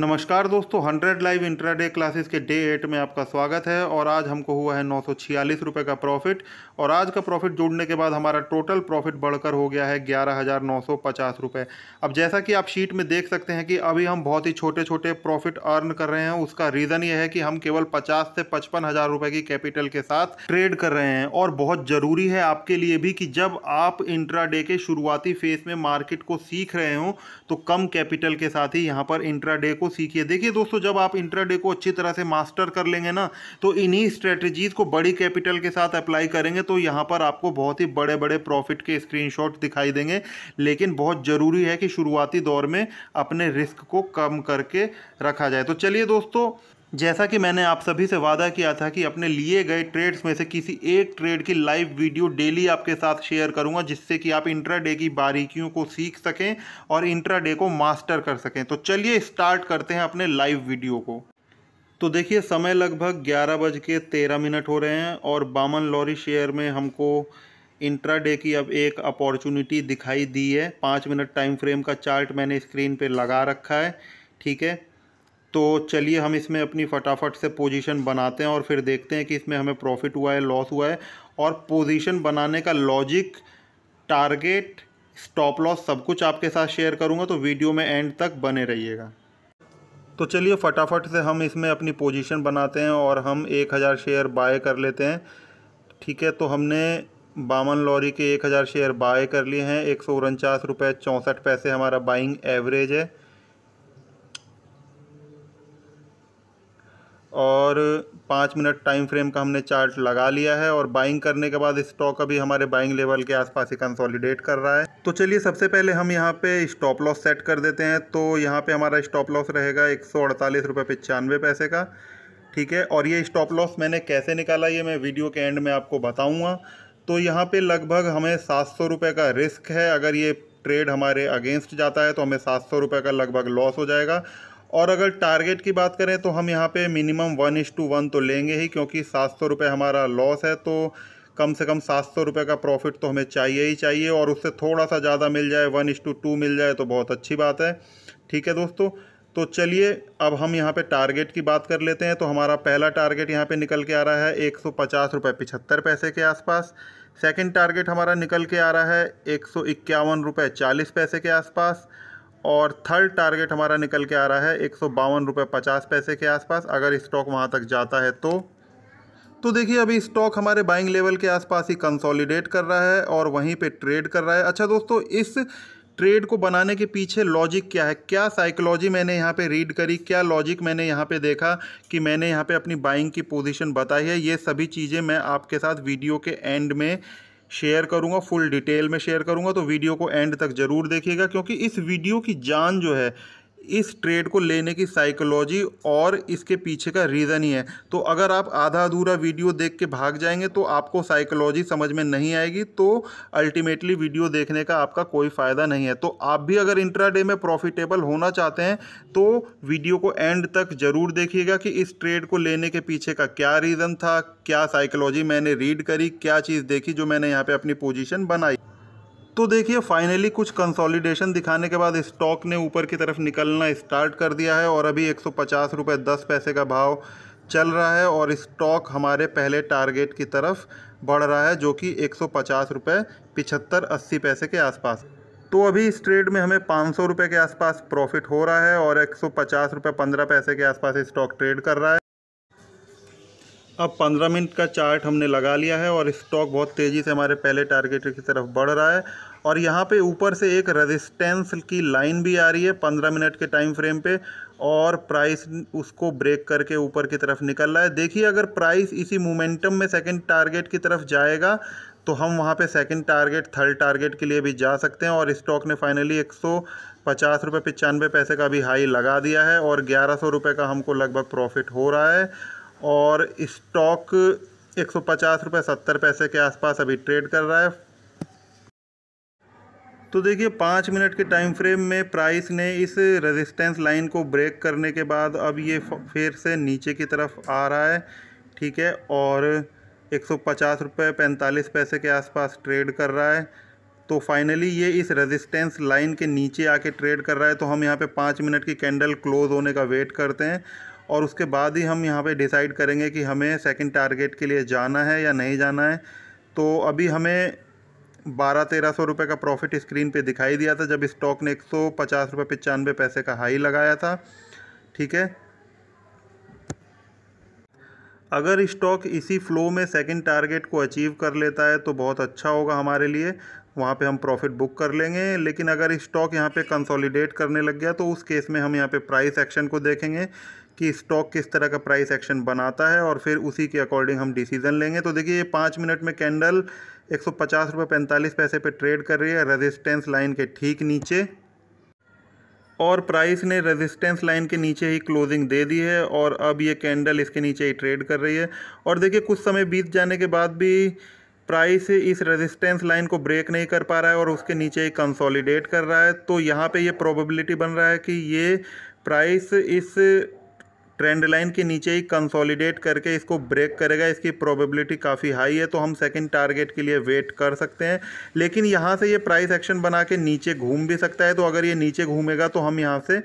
नमस्कार दोस्तों 100 live intraday classes के डे एट में आपका स्वागत है और आज हमको हुआ है नौ सौ का प्रॉफिट और आज का प्रॉफिट जोड़ने के बाद हमारा टोटल प्रॉफिट बढ़कर हो गया है ग्यारह हज़ार अब जैसा कि आप शीट में देख सकते हैं कि अभी हम बहुत ही छोटे छोटे प्रॉफिट अर्न कर रहे हैं उसका रीज़न ये है कि हम केवल पचास से पचपन हज़ार रुपये की कैपिटल के साथ ट्रेड कर रहे हैं और बहुत ज़रूरी है आपके लिए भी कि जब आप इंट्रा के शुरुआती फेज़ में मार्केट को सीख रहे हों तो कम कैपिटल के साथ ही यहाँ पर इंट्राडे को को सीखिए देखिए दोस्तों जब आप इंट्राडे को अच्छी तरह से मास्टर कर लेंगे ना तो इन्हीं स्ट्रेटजीज़ को बड़ी कैपिटल के साथ अप्लाई करेंगे तो यहाँ पर आपको बहुत ही बड़े बड़े प्रॉफिट के स्क्रीनशॉट दिखाई देंगे लेकिन बहुत ज़रूरी है कि शुरुआती दौर में अपने रिस्क को कम करके रखा जाए तो चलिए दोस्तों जैसा कि मैंने आप सभी से वादा किया था कि अपने लिए गए ट्रेड्स में से किसी एक ट्रेड की लाइव वीडियो डेली आपके साथ शेयर करूंगा जिससे कि आप इंट्राडे की बारीकियों को सीख सकें और इंट्राडे को मास्टर कर सकें तो चलिए स्टार्ट करते हैं अपने लाइव वीडियो को तो देखिए समय लगभग ग्यारह बज के तेरह मिनट हो रहे हैं और बामन लॉरी शेयर में हमको इंट्राडे की अब एक अपॉर्चुनिटी दिखाई दी है पाँच मिनट टाइम फ्रेम का चार्ट मैंने स्क्रीन पर लगा रखा है ठीक है तो चलिए हम इसमें अपनी फटाफट से पोजीशन बनाते हैं और फिर देखते हैं कि इसमें हमें प्रॉफिट हुआ है लॉस हुआ है और पोजीशन बनाने का लॉजिक टारगेट स्टॉप लॉस सब कुछ आपके साथ शेयर करूँगा तो वीडियो में एंड तक बने रहिएगा तो चलिए फटाफट से हम इसमें अपनी पोजीशन बनाते हैं और हम एक हज़ार शेयर बाय कर लेते हैं ठीक है तो हमने बावन लॉरी के एक हज़ार शेयर बाय कर लिए हैं एक सौ उनचास रुपये चौंसठ पैसे हमारा बाइंग एवरेज है और पाँच मिनट टाइम फ्रेम का हमने चार्ट लगा लिया है और बाइंग करने के बाद स्टॉक अभी हमारे बाइंग लेवल के आसपास ही कंसोलिडेट कर रहा है तो चलिए सबसे पहले हम यहाँ पे स्टॉप लॉस सेट कर देते हैं तो यहाँ पे हमारा स्टॉप लॉस रहेगा एक सौ अड़तालीस रुपये पचानवे पैसे का ठीक है और ये स्टॉप लॉस मैंने कैसे निकाला ये मैं वीडियो के एंड में आपको बताऊँगा तो यहाँ पर लगभग हमें सात सौ रुपये का रिस्क है अगर ये ट्रेड हमारे अगेंस्ट जाता है तो हमें सात सौ रुपये का लगभग लॉस हो जाएगा और अगर टारगेट की बात करें तो हम यहाँ पे minimum one is to one तो लेंगे ही क्योंकि सात सौ रुपये हमारा लॉस है तो कम से कम सात सौ रुपये का प्रॉफिट तो हमें चाहिए ही चाहिए और उससे थोड़ा सा ज़्यादा मिल जाए वन इश टू टू मिल जाए तो बहुत अच्छी बात है ठीक है दोस्तों तो चलिए अब हम यहाँ पे टारगेट की बात कर लेते हैं तो हमारा पहला टारगेट यहाँ पे निकल के आ रहा है एक सौ पचास रुपये पिछहत्तर पैसे के आसपास सेकंड टारगेट हमारा निकल के आ रहा है एक सौ इक्यावन रुपये चालीस पैसे के आसपास और थर्ड टारगेट हमारा निकल के आ रहा है एक सौ पचास पैसे के आसपास अगर स्टॉक वहाँ तक जाता है तो तो देखिए अभी स्टॉक हमारे बाइंग लेवल के आसपास ही कंसोलिडेट कर रहा है और वहीं पे ट्रेड कर रहा है अच्छा दोस्तों इस ट्रेड को बनाने के पीछे लॉजिक क्या है क्या साइकोलॉजी मैंने यहाँ पे रीड करी क्या लॉजिक मैंने यहाँ पे देखा कि मैंने यहाँ पे अपनी बाइंग की पोजीशन बताई है ये सभी चीज़ें मैं आपके साथ वीडियो के एंड में शेयर करूंगा फुल डिटेल में शेयर करूँगा तो वीडियो को एंड तक ज़रूर देखिएगा क्योंकि इस वीडियो की जान जो है इस ट्रेड को लेने की साइकोलॉजी और इसके पीछे का रीज़न ही है तो अगर आप आधा अधूरा वीडियो देख के भाग जाएंगे तो आपको साइकोलॉजी समझ में नहीं आएगी तो अल्टीमेटली वीडियो देखने का आपका कोई फ़ायदा नहीं है तो आप भी अगर इंट्राडे में प्रॉफिटेबल होना चाहते हैं तो वीडियो को एंड तक ज़रूर देखिएगा कि इस ट्रेड को लेने के पीछे का क्या रीज़न था क्या साइकोलॉजी मैंने रीड करी क्या चीज़ देखी जो मैंने यहाँ पर अपनी पोजिशन बनाई तो देखिए फाइनली कुछ कंसोलिडेशन दिखाने के बाद स्टॉक ने ऊपर की तरफ निकलना स्टार्ट कर दिया है और अभी एक सौ दस पैसे का भाव चल रहा है और स्टॉक हमारे पहले टारगेट की तरफ बढ़ रहा है जो कि एक सौ पचास रुपये पिछहत्तर अस्सी पैसे के आसपास तो अभी इस ट्रेड में हमें पाँच सौ रुपये के आसपास प्रॉफिट हो रहा है और एक सौ पचास रुपये पंद्रह पैसे के आसपास स्टॉक ट्रेड कर रहा है अब 15 मिनट का चार्ट हमने लगा लिया है और स्टॉक बहुत तेज़ी से हमारे पहले टारगेट की तरफ बढ़ रहा है और यहाँ पे ऊपर से एक रेजिस्टेंस की लाइन भी आ रही है 15 मिनट के टाइम फ्रेम पे और प्राइस उसको ब्रेक करके ऊपर की तरफ निकल रहा है देखिए अगर प्राइस इसी मोमेंटम में सेकंड टारगेट की तरफ जाएगा तो हम वहाँ पे सेकंड टारगेट थर्ड टारगेट के लिए भी जा सकते हैं और स्टॉक ने फाइनली एक सौ पचास रुपये पचानवे पैसे का भी हाई लगा दिया है और ग्यारह सौ रुपये का हमको लगभग प्रॉफिट हो रहा है और स्टॉक एक सौ पचास रुपये सत्तर पैसे के आसपास अभी ट्रेड कर रहा है तो देखिए पाँच मिनट के टाइम फ्रेम में प्राइस ने इस रेजिस्टेंस लाइन को ब्रेक करने के बाद अब ये फिर से नीचे की तरफ आ रहा है ठीक है और एक सौ पचास रुपये पैंतालीस पैसे के आसपास ट्रेड कर रहा है तो फाइनली ये इस रेजिस्टेंस लाइन के नीचे आके ट्रेड कर रहा है तो हम यहाँ पे पाँच मिनट की कैंडल क्लोज होने का वेट करते हैं और उसके बाद ही हम यहाँ पे डिसाइड करेंगे कि हमें सेकंड टारगेट के लिए जाना है या नहीं जाना है तो अभी हमें बारह तेरह सौ रुपये का प्रॉफिट स्क्रीन पे दिखाई दिया था जब स्टॉक ने एक सौ पचास रुपये पचानवे पैसे का हाई लगाया था ठीक है अगर स्टॉक इसी फ्लो में सेकंड टारगेट को अचीव कर लेता है तो बहुत अच्छा होगा हमारे लिए वहाँ पे हम प्रॉफिट बुक कर लेंगे लेकिन अगर स्टॉक यहाँ पे कंसोलिडेट करने लग गया तो उस केस में हम यहाँ पे प्राइस एक्शन को देखेंगे कि स्टॉक किस तरह का प्राइस एक्शन बनाता है और फिर उसी के अकॉर्डिंग हम डिसीजन लेंगे तो देखिए ये पाँच मिनट में कैंडल एक सौ पचास रुपये पैंतालीस पैसे पे ट्रेड कर रही है रेजिस्टेंस लाइन के ठीक नीचे और प्राइस ने रेजिस्टेंस लाइन के नीचे ही क्लोजिंग दे दी है और अब ये कैंडल इसके नीचे ही ट्रेड कर रही है और देखिए कुछ समय बीत जाने के बाद भी प्राइस इस रेजिस्टेंस लाइन को ब्रेक नहीं कर पा रहा है और उसके नीचे ही कंसोलिडेट कर रहा है तो यहाँ पे ये प्रोबेबिलिटी बन रहा है कि ये प्राइस इस ट्रेंड लाइन के नीचे ही कंसोलिडेट करके इसको ब्रेक करेगा इसकी प्रोबेबिलिटी काफ़ी हाई है तो हम सेकंड टारगेट के लिए वेट कर सकते हैं लेकिन यहाँ से ये प्राइस एक्शन बना के नीचे घूम भी सकता है तो अगर ये नीचे घूमेगा तो हम यहाँ से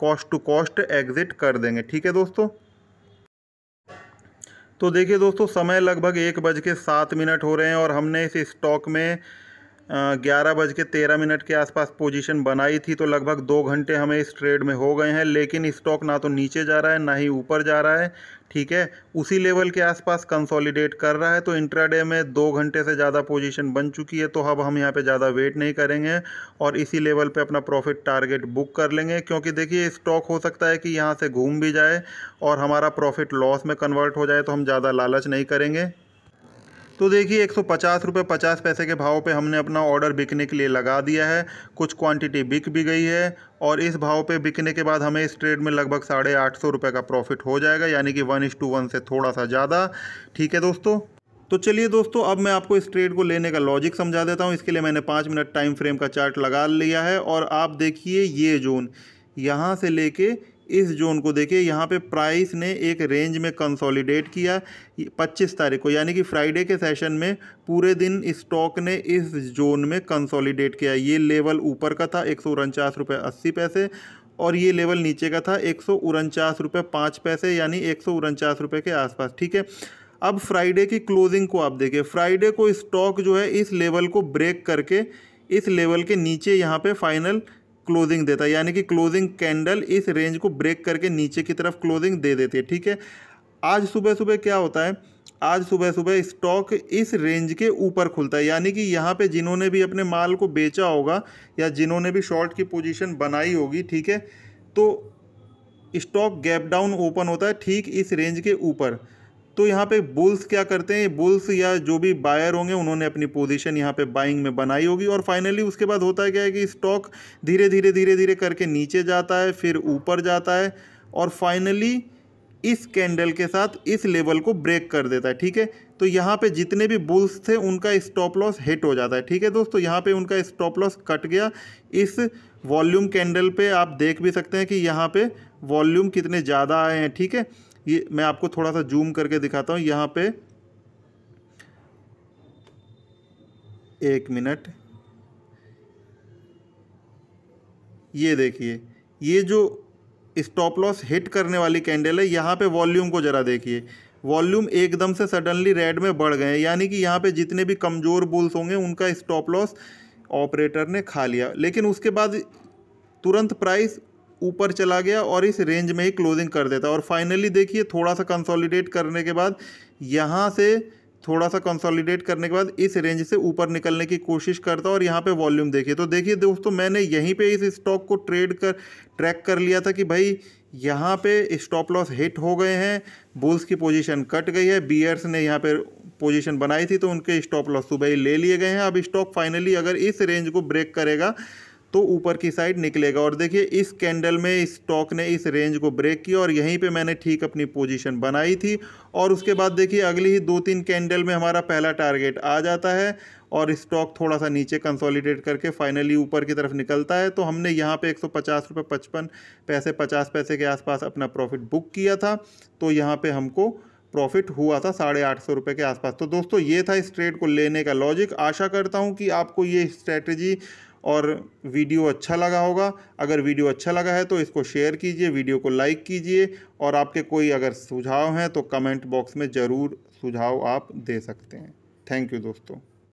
कॉस्ट टू कॉस्ट एग्ज़िट कर देंगे ठीक है दोस्तों तो देखिए दोस्तों समय लगभग एक बज के सात मिनट हो रहे हैं और हमने इस स्टॉक में ग्यारह बज के तेरह मिनट के आसपास पोजीशन बनाई थी तो लगभग दो घंटे हमें इस ट्रेड में हो गए हैं लेकिन स्टॉक ना तो नीचे जा रहा है ना ही ऊपर जा रहा है ठीक है उसी लेवल के आसपास कंसोलिडेट कर रहा है तो इंट्राडे में दो घंटे से ज़्यादा पोजीशन बन चुकी है तो अब हम यहाँ पे ज़्यादा वेट नहीं करेंगे और इसी लेवल पे अपना प्रॉफिट टारगेट बुक कर लेंगे क्योंकि देखिए स्टॉक हो सकता है कि यहाँ से घूम भी जाए और हमारा प्रॉफिट लॉस में कन्वर्ट हो जाए तो हम ज़्यादा लालच नहीं करेंगे तो देखिए एक सौ पचास रुपये पचास पैसे के भाव पे हमने अपना ऑर्डर बिकने के लिए लगा दिया है कुछ क्वांटिटी बिक भी गई है और इस भाव पे बिकने के बाद हमें इस ट्रेड में लगभग साढ़े आठ सौ रुपये का प्रॉफिट हो जाएगा यानी कि वन इस टू वन से थोड़ा सा ज़्यादा ठीक है दोस्तों तो चलिए दोस्तों अब मैं आपको इस ट्रेड को लेने का लॉजिक समझा देता हूँ इसके लिए मैंने पाँच मिनट टाइम फ्रेम का चार्ट लगा लिया है और आप देखिए ये जोन यहाँ से लेके इस जोन को देखिए यहाँ पे प्राइस ने एक रेंज में कंसोलिडेट किया 25 तारीख को यानी कि फ्राइडे के सेशन में पूरे दिन स्टॉक ने इस जोन में कंसोलिडेट किया ये लेवल ऊपर का था एक सौ पैसे और ये लेवल नीचे का था एक सौ पैसे यानी एक सौ के आसपास ठीक है अब फ्राइडे की क्लोजिंग को आप देखिए फ्राइडे को स्टॉक जो है इस लेवल को ब्रेक करके इस लेवल के नीचे यहाँ पे फाइनल क्लोजिंग देता है यानी कि क्लोजिंग कैंडल इस रेंज को ब्रेक करके नीचे की तरफ क्लोजिंग दे देती है ठीक है आज सुबह सुबह क्या होता है आज सुबह सुबह स्टॉक इस रेंज के ऊपर खुलता है यानी कि यहाँ पे जिन्होंने भी अपने माल को बेचा होगा या जिन्होंने भी शॉर्ट की पोजीशन बनाई होगी ठीक है तो स्टॉक गैप डाउन ओपन होता है ठीक इस रेंज के ऊपर तो यहाँ पे बुल्स क्या करते हैं बुल्स या जो भी बायर होंगे उन्होंने अपनी पोजीशन यहाँ पे बाइंग में बनाई होगी और फाइनली उसके बाद होता है क्या है कि स्टॉक धीरे धीरे धीरे धीरे करके नीचे जाता है फिर ऊपर जाता है और फाइनली इस कैंडल के साथ इस लेवल को ब्रेक कर देता है ठीक है तो यहाँ पे जितने भी बुल्स थे उनका स्टॉप लॉस हिट हो जाता है ठीक है दोस्तों यहाँ पे उनका स्टॉप लॉस कट गया इस वॉल्यूम कैंडल पे आप देख भी सकते हैं कि यहाँ पे वॉल्यूम कितने ज़्यादा आए हैं ठीक है थीके? ये मैं आपको थोड़ा सा जूम करके दिखाता हूँ यहाँ पे एक मिनट ये देखिए ये जो स्टॉप लॉस हिट करने वाली कैंडल है यहाँ पे वॉल्यूम को ज़रा देखिए वॉल्यूम एकदम से सडनली रेड में बढ़ गए यानी कि यहाँ पे जितने भी कमज़ोर बुल्स होंगे उनका स्टॉप लॉस ऑपरेटर ने खा लिया लेकिन उसके बाद तुरंत प्राइस ऊपर चला गया और इस रेंज में ही क्लोजिंग कर देता और फाइनली देखिए थोड़ा सा कंसोलिडेट करने के बाद यहाँ से थोड़ा सा कंसोलिडेट करने के बाद इस रेंज से ऊपर निकलने की कोशिश करता और यहाँ पे वॉल्यूम देखिए तो देखिए दोस्तों मैंने यहीं पे इस स्टॉक को ट्रेड कर ट्रैक कर लिया था कि भाई यहाँ पे स्टॉप लॉस हिट हो गए हैं बुल्स की पोजीशन कट गई है बियर्स ने यहाँ पे पोजीशन बनाई थी तो उनके स्टॉप लॉस सुबह ही ले लिए गए हैं अब स्टॉक फाइनली अगर इस रेंज को ब्रेक करेगा तो ऊपर की साइड निकलेगा और देखिए इस कैंडल में इस स्टॉक ने इस रेंज को ब्रेक किया और यहीं पे मैंने ठीक अपनी पोजीशन बनाई थी और उसके बाद देखिए अगली ही दो तीन कैंडल में हमारा पहला टारगेट आ जाता है और स्टॉक थोड़ा सा नीचे कंसोलिडेट करके फाइनली ऊपर की तरफ निकलता है तो हमने यहाँ पे एक सौ पचास रुपये पचपन पैसे पचास पैसे के आसपास अपना प्रॉफिट बुक किया था तो यहाँ पर हमको प्रॉफिट हुआ था साढ़े आठ सौ रुपये के आसपास तो दोस्तों ये था इस ट्रेड को लेने का लॉजिक आशा करता हूँ कि आपको ये स्ट्रैटेजी और वीडियो अच्छा लगा होगा अगर वीडियो अच्छा लगा है तो इसको शेयर कीजिए वीडियो को लाइक कीजिए और आपके कोई अगर सुझाव हैं तो कमेंट बॉक्स में ज़रूर सुझाव आप दे सकते हैं थैंक यू दोस्तों